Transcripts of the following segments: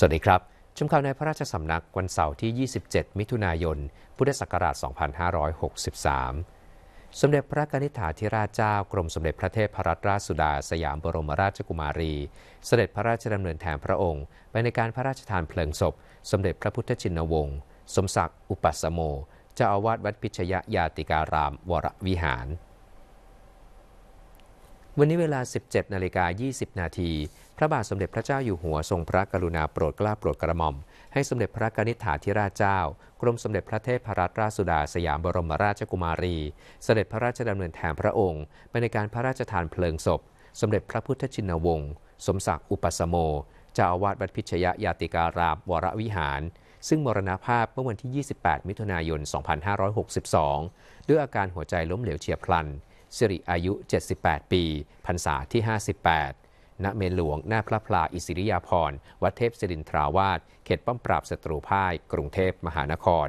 สวัสดีครับ ชมข่าวในพระราชสำนักวันเสาร์ที่ 27 มิถุนายน พุทธศักราช 2563 สมเด็จพระกนิษฐาธิราชเจ้ากรมสมเด็จพระเทพรัตนราชสุดาสยามบรมราชกุมารี เสด็จพระราชดำเนินแทนพระองค์ ไปในการพระราชทานเพลิงศพ สมเด็จพระพุทธชินวงศ์ สมศักดิ์อุปัสโมเจ้าอาวาสวัดพิชยยาติการาม วรวิหาร วันนี้เวลา 17 นาฬิกา 20 นาทีพระบาทสมเด็จพระเจ้าอยู่หัวทรงพระกรุณาโปรดเกล้าโปรดกระหม่อมให้สมเด็จพระกนิษฐาธิราชเจ้ากรมสมเด็จพระเทพรัตนราชสุดาสยามบรมราชกุมารี เสด็จพระราชดำเนินแทนพระองค์ไปในการพระราชทานเพลิงศพ สมเด็จพระพุทธชินวงศ์สมศักดิ์อุปสโมเจ้าอาวาสวัดพิชยยาติการามวรวิหาร ซึ่งมรณภาพเมื่อวันที่ 28 มิถุนายน 2562 ด้วยอาการหัวใจล้มเหลวเฉียบพลันสิริอายุ 78 ปีพรรษาที่ 58ณเมนหลวง หน้าพระพลาอิสิริยาพร วัดเทพศิรินทราวาส เขตป้อมปราบศัตรูพ่าย กรุงเทพมหานคร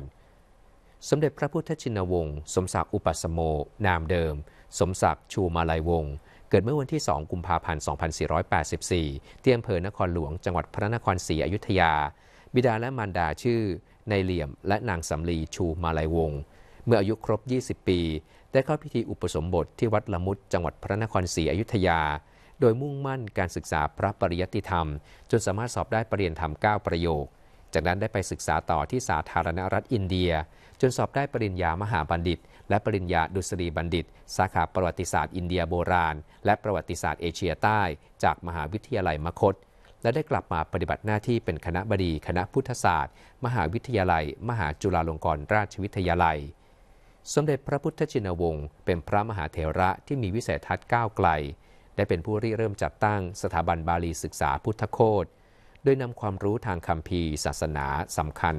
สมเด็จพระพุทธชินวงศ์สมศักดิ์อุปสมโม นามเดิม สมศักดิ์ชูมาลัยวงศ์ เกิดเมื่อวันที่ 2 กุมภาพันธ์ 2484ที่อำเภอนครหลวง จังหวัดพระนครศรีอยุธยา บิดาและมารดาชื่อ ในเหลี่ยมและนางสำลีชูมาลัยวงศ์ เมื่ออายุครบ 20 ปี ได้เข้าพิธีอุปสมบทที่วัดละมุด จังหวัดพระนครศรีอยุธยาโดยมุ่งมั่นการศึกษาพระปริยัติธรรม จนสามารถสอบได้ปรริญญาธรรม 9 ประโยค จากนั้นได้ไปศึกษาต่อที่สาธารณรัฐอินเดีย จนสอบได้ปรริญญามหาบัณฑิต และปรริญญาดุษฎีบัณฑิตสาขาประวัติศาสตร์อินเดียโบราณ และประวัติศาสตร์เอเชียใต้ จากมหาวิทยาลัยมคต และได้กลับมาปฏิบัติหน้าที่เป็นคณะบดี คณะพุทธศาสตร์ มหาวิทยาลัย มหาจุฬาลงกรณราชวิทยาลัย สมเด็จพระพุทธชินวงศ์เป็นพระมหาเถระที่มีวิสัยทัศน์ก้าวไกลได้เป็นผู้ริเริ่มจัดตั้งสถาบันบาลีศึกษาพุทธโคด โดยนำความรู้ทางคำพีศาสนาสำคัญ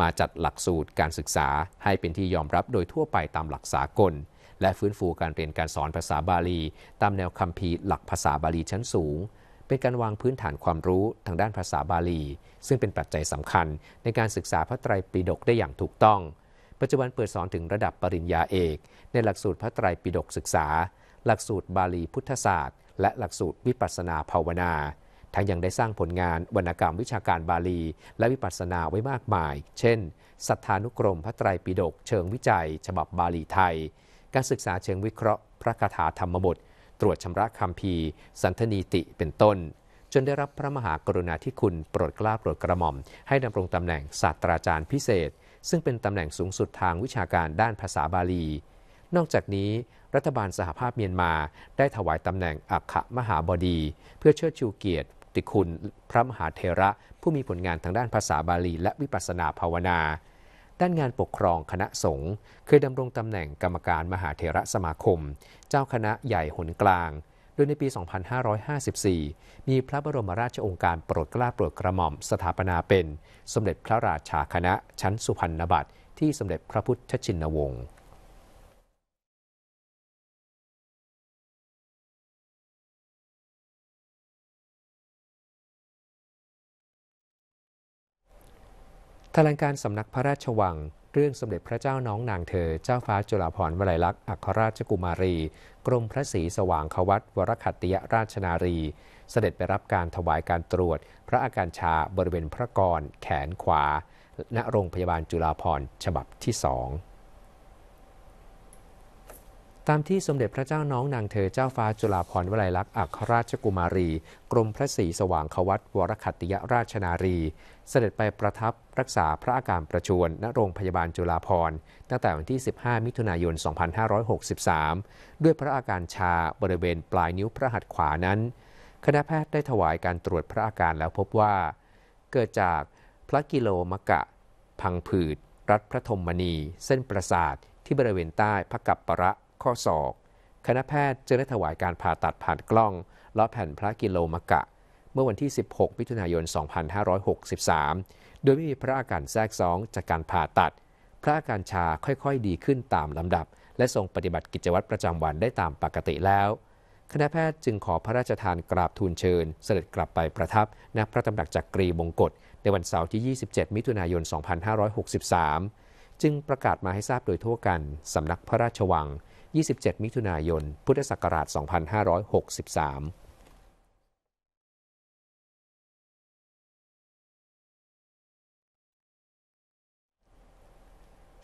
มาจัดหลักสูตรการศึกษาให้เป็นที่ยอมรับโดยทั่วไปตามหลักสากล และฟื้นฟูการเรียนการสอนภาษาบาลี ตามแนวคำพีหลักภาษาบาลีชั้นสูง เป็นการวางพื้นฐานความรู้ทางด้านภาษาบาลี ซึ่งเป็นปัจจัยสำคัญในการศึกษาพระไตรปิฎกได้อย่างถูกต้อง ปัจจุบันเปิดสอนถึงระดับปริญญาเอก ในหลักสูตรพระไตรปิฎกศึกษาหลักสูตรบาลีพุทธศาสตร์และหลักสูตรวิปัสนาภาวนา ทั้งยังได้สร้างผลงานวรรณกรรมวิชาการบาลี และวิปัสนาไว้มากมาย เช่น สัทธานุกรมพระไตรปิฎกเชิงวิจัยฉบับบาลีไทย การศึกษาเชิงวิเคราะห์ พระคาถาธรรมบท ตรวจชำระคำพีสันธนีติ เป็นต้น จนได้รับพระมหากรุณาธิคุณโปรดกล้าโปรดกระหม่อม ให้ดำรงตำแหน่งศาสตราจารย์พิเศษ ซึ่งเป็นตำแหน่งสูงสุดทางวิชาการด้านภาษาบาลีนอกจากนี้รัฐบาลสหภาพเมียนมาได้ถวายตำแหน่งอัคมหาบดี เพื่อเชิดชูเกียรติ ติคุณพระมหาเทระผู้มีผลงานทางด้านภาษาบาลี และวิปัสสนาภาวนา ด้านงานปกครองคณะสงฆ์เคยดำรงตำแหน่งกรรมการมหาเทระสมาคม เจ้าคณะใหญ่หนกลางโดยในปี 2554 มีพระบรมราชองค์การโปรดกล้าโปรดกระหม่อมสถาปนาเป็น สมเด็จพระราชาคณะชั้นสุพรรณบัตร ที่สมเด็จพระพุทธชินวงศ์แถลงการสำนักพระราชวัง เรื่องสมเด็จพระเจ้าน้องนางเธอเจ้าฟ้าจุฬาภรณ์วลัยลักษณ์อัครราชกุมารี กรมพระศรีสว่างควัตวรคัตติยราชนารี เสด็จไปรับการถวายการตรวจ พระอาการชาบริเวณพระกรแขนขวา ณโรงพยาบาลจุฬาภรณ์ฉบับที่สองตามที่สมเด็จพระเจ้าน้องนางเธอเจ้าฟ้าจุฬาภรณ์วลัยลักษณ์อัครราชกุมารี กรมพระศรีสว่างควัตวรคัติยราชนารี เสด็จไปประทับรักษาพระอาการประชวนณโรงพยาบาลจุฬาภรณ์ตั้งแต่วันที่ 15 มิถุนายน 2563 ด้วยพระอาการชาบริเวณปลายนิ้วพระหัตถ์ขวานั้น คณะแพทย์ได้ถวายการตรวจพระอาการแล้วพบว่า เกิดจากพระกิโลมะกะ พังผืดรัดพระธมมณี เส้นประสาท ที่บริเวณใต้พระกับประข้อศอกคณะแพทย์จึงได้ถวายการผ่าตัดผ่านกล้องล้อแผ่นพระกิโลมกะ เมื่อวันที่ 16 มิถุนายน 2563 โดยไม่มีพระอาการแทรกซ้องจากการผ่าตัด พระอาการชาค่อยๆ ดีขึ้นตามลำดับ และทรงปฏิบัติกิจวัตรประจำวันได้ตามปกติแล้ว คณะแพทย์จึงขอพระราชทานกราบทูลเชิญ เสด็จกลับไปประทับณพระตำหนักจักรีมงกฎในวันเสาร์ที่ 27 มิถุนายน 2563 จึงประกาศมาให้ทราบโดยทั่วกันสำนักพระราชวัง27 มิถุนายน พุทธศักราช2563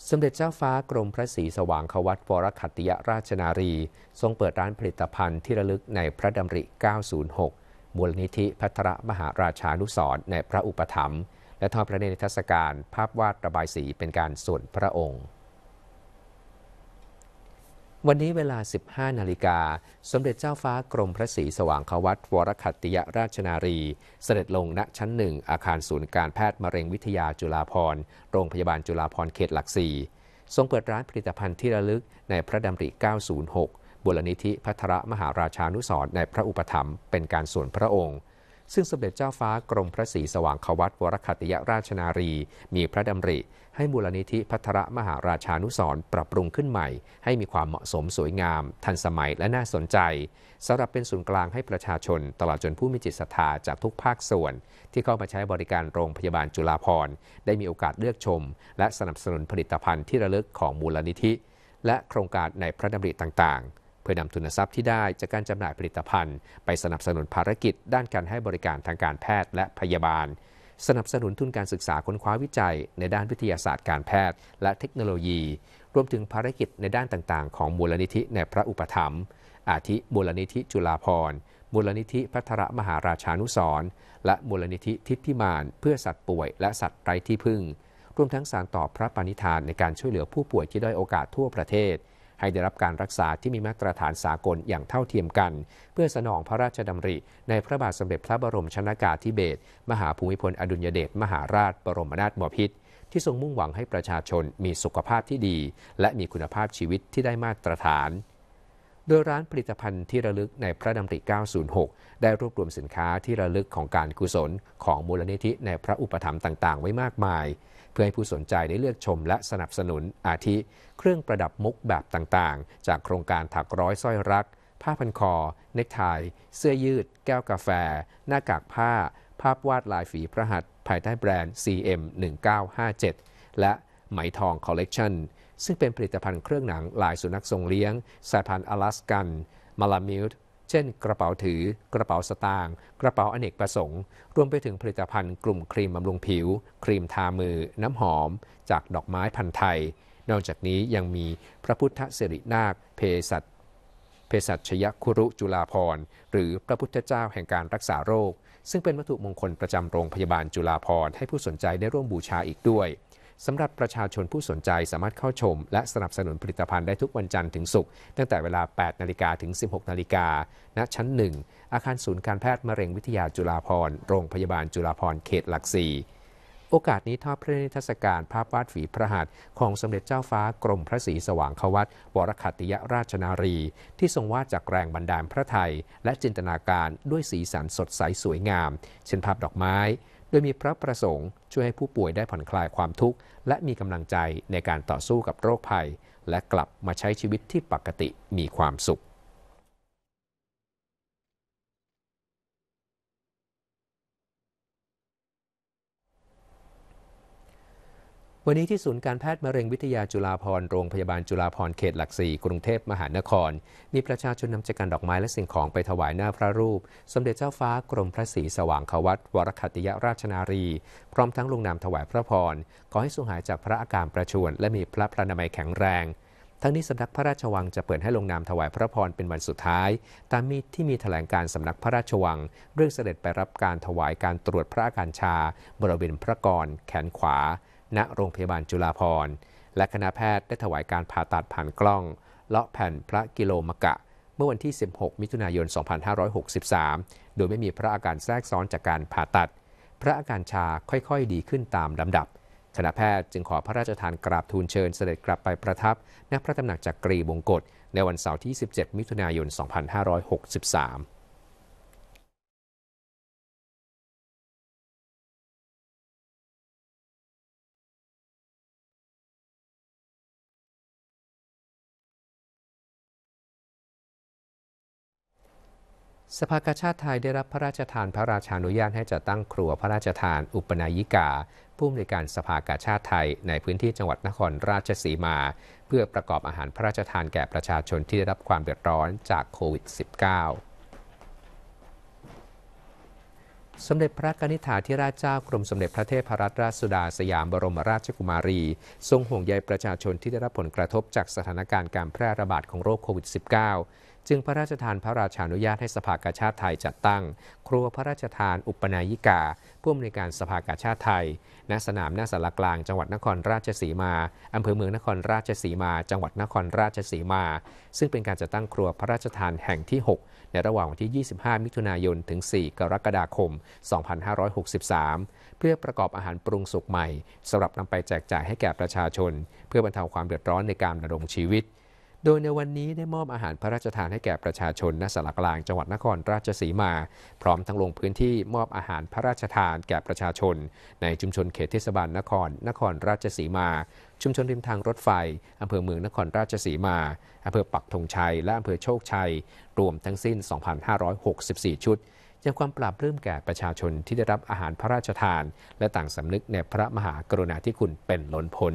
สมเด็จเจ้าฟ้ากรมพระศรีสว่างควัตวรคัตติยราชนารี ทรงเปิดร้านผลิตภัณฑ์ที่ระลึกในพระดำริ 906มูลนิธิพัทรมหาราชานุสรในพระอุปถัมภ์และทอดพระเนตรทศการภาพวาดระบายสีเป็นการส่วนพระองค์วันนี้เวลา 15 นาฬิกา สมเด็จเจ้าฟ้ากรมพระศรีสว่างควัตวรคัตติยราชนารี เสด็จลงณชั้นหนึ่งอาคารศูนย์การแพทย์มะเร็งวิทยาจุฬาภรณ์โรงพยาบาลจุฬาภรณ์เขตหลักสี่ ทรงเปิดร้านผลิตภัณฑ์ที่ระลึกในพระดำริ 906บุรณิธิพัทรมหาราชานุสรในพระอุปถัมภ์ เป็นการส่วนพระองค์ซึ่งสมเด็จเจ้าฟ้ากรมพระศรีสว่างขวัตวรคติยราชนารี มีพระดำริ ให้มูลนิธิพัทรมหาราชานุสร์ปรับปรุงขึ้นใหม่ ให้มีความเหมาะสมสวยงาม ทันสมัยและน่าสนใจสำหรับเป็นศูนย์กลางให้ประชาชนตลอดจนผู้มีจิตศรัทธาจากทุกภาคส่วน ที่เข้ามาใช้บริการโรงพยาบาลจุฬาภรณ์ได้มีโอกาสเลือกชม และสนับสนุนผลิตภัณฑ์ที่ระลึกของมูลนิธิ และโครงการในพระดำริต่าง ๆเพื่อนำทุนทรัพย์ที่ได้จากการจำหน่ายผลิตภัณฑ์ ไปสนับสนุนภารกิจด้านการให้บริการทางการแพทย์และพยาบาล สนับสนุนทุนการศึกษาค้นคว้าวิจัยในด้านวิทยาศาสตร์การแพทย์และเทคโนโลยี รวมถึงภารกิจในด้านต่างๆ ของมูลนิธิในพระอุปถัมภ์ อาทิ มูลนิธิจุฬาภรณ์มูลนิธิพัทรมหาราชานุสรและมูลนิธิทิพพิมานเพื่อสัตว์ป่วยและสัตว์ไร้ที่พึ่ง รวมทั้งสารต่อพระปณิธานในการช่วยเหลือผู้ป่วยที่ด้อยโอกาสทั่วประเทศให้ได้รับการรักษาที่มีมาตรฐานสากลอย่างเท่าเทียมกัน เพื่อสนองพระราชดำริในพระบาทสมเด็จพระบรมชนากาธิเบศรมหาภูมิพลอดุลยเดชมหาราชบรมนาถบพิตรที่ทรงมุ่งหวังให้ประชาชนมีสุขภาพที่ดีและมีคุณภาพชีวิตที่ได้มาตรฐาน โดยร้านผลิตภัณฑ์ที่ระลึกในพระดำริ906 ได้รวบรวมสินค้าที่ระลึกของการกุศลของมูลนิธิในพระอุปถัมภ์ต่างๆ ไว้มากมายเพื่อให้ผู้สนใจได้เลือกชมและสนับสนุนอาทิ เครื่องประดับมุกแบบต่างๆ จากโครงการถักร้อยสร้อยรักผ้าพันคอ เนคไทเสื้อยืด แก้วกาแฟ หน้ากากผ้า ภาพวาดลายฝีพระหัตภายใต้แบรนด์ CM 1957และไหมทองคอลเลกชัน ซึ่งเป็นผลิตภัณฑ์เครื่องหนังลายสุนัขทรงเลี้ยง สายพันธุ์อลาสกันมาลามิวด์เช่นกระเป๋าถือ กระเป๋าสตางค์กระเป๋าอเนกประสงค์ รวมไปถึงผลิตภัณฑ์กลุ่มครีมบำรุงผิว ครีมทามือ น้ำหอม จากดอกไม้พันธุ์ไทย นอกจากนี้ยังมีพระพุทธสิรินาคเภสัชเภสัชยคุรุจุลาพรหรือพระพุทธเจ้าแห่งการรักษาโรค ซึ่งเป็นวัตถุมงคลประจำโรงพยาบาลจุลาพรให้ผู้สนใจได้ร่วมบูชาอีกด้วยสำหรับประชาชนผู้สนใจสามารถเข้าชม และสนับสนุนผลิตภัณฑ์ได้ทุกวันจันทร์ถึงศุกร์ตั้งแต่เวลา 8 นาฬิกาถึง 16 นาฬิกา ณชั้น 1 อาคารศูนย์การแพทย์มะเร็งวิทยาจุฬาภรณ์โรงพยาบาลจุฬาภรณ์เขตหลักสี่โอกาสนี้ทอดพระนิทรรศการภาพวาดฝีพระหัตถ์ของสมเด็จเจ้าฟ้ากรมพระศรีสว่างควัตวรคัติยราชนารี ที่ทรงวาดจากแรงบันดาลพระไทย และจินตนาการด้วยสีสันสดใสสวยงาม เช่นภาพดอกไม้ดยมีพระประสงค์ช่วยให้ผู้ป่วยได้ผ่อนคลายความทุกข์ และมีกำลังใจในการต่อสู้กับโรคภัย และกลับมาใช้ชีวิตที่ปกติมีความสุขวันนี้ที่ศูนย์การแพทย์มะเร็งวิทยาจุฬาพรโรงพยาบาลจุฬาพรเขตหลักสี่ กรุงเทพมหานคร มีประชาชนนำจักรดอกไม้และสิ่งของไปถวายหน้าพระรูป สมเด็จเจ้าฟ้ากรมพระศรีสว่างควัตวรคติยราชนารี พร้อมทั้งลงนามถวายพระพรขอให้สุขหายจากพระอาการประชวรและมีพระพระนามัยแข็งแรง ทั้งนี้สำนักพระราชวังจะเปิดให้ลงนามถวายพระพรเป็นวันสุดท้าย ตามมีที่มีแถลงการสำนักพระราชวัง เรื่องเสด็จไปรับการถวายการตรวจพระอาการชาบริเวณพระกรแขนขวาณโรงพยาบาลจุฬาภรณ์ และคณะแพทย์ได้ถวายการผ่าตัดผ่านกล้องเลาะแผ่นพระกิโลมกะ เมื่อวันที่ 16 มิถุนายน 2563 โดยไม่มีพระอาการแทรกซ้อนจากการผ่าตัด พระอาการชาค่อยๆดีขึ้นตามลำดับ คณะแพทย์จึงขอพระราชทานกราบทูลเชิญเสด็จกลับไปประทับณพระตำหนักจักกรีบงกฎ ในวันเสาร์ที่ 17 มิถุนายน 2563สภากาชาติไทยได้รับพระราชทานพระราชานุญาตให้จัดตั้งครัวพระราชทานอุปนายิกาผู้อำนวยการสภากาชาติไทยในพื้นที่จังหวัดนครราชสีมา เพื่อประกอบอาหารพระราชทานแก่ประชาชนที่ได้รับความเดือดร้อนจากโควิด -19 สมเด็จพระนิธิาธิราชเจ้ากรมสมเด็จพระเทพรัตนราชสุดาสยามบรมราชกุมารีทรงห่วงใยประชาชนที่ได้รับผลกระทบจากสถานการณ์การแพร่ระบาดของโรคโควิด -19 จึงพระราชทานพระราชานุญาตให้สภากาชาติไทยจัดตั้งครัวพระราชทานอุปนายิกาผู้อำนวยการสภากาชาติไทย ณ สนามหน้าสารกลางจังหวัดนครราชสีมา อำเภอเมืองนครราชสีมา จังหวัดนครราชสีมา ซึ่งเป็นการจัดตั้งครัวพระราชทานแห่งที่ 6 ในระหว่างวันที่ 25 มิถุนายนถึง 4 กรกฎาคม 2563 เพื่อประกอบอาหารปรุงสุกใหม่สำหรับนำไปแจกจ่ายให้แก่ประชาชน เพื่อบรรเทาความเดือดร้อนในการดำรงชีวิตโดยในวันนี้ได้มอบอาหารพระราชทานให้แก่ประชาชนณสารกลางจังหวัดนครราชสีมา พร้อมทั้งลงพื้นที่มอบอาหารพระราชทาน แก่ประชาชนในชุมชนเขตเทศบาลนครนครราชสีมา ชุมชนริมทางรถไฟอำเภอเมืองนครราชสีมาอำเภอปักธงชัยและอำเภอโชคชัยรวมทั้งสิ้น 2,564 ชุดยังความปรับเรื่มแก่ประชาชนที่ได้รับอาหารพระราชทานและต่างสำนึกในพระมหากรุณาธิคุณเป็นล้นพ้น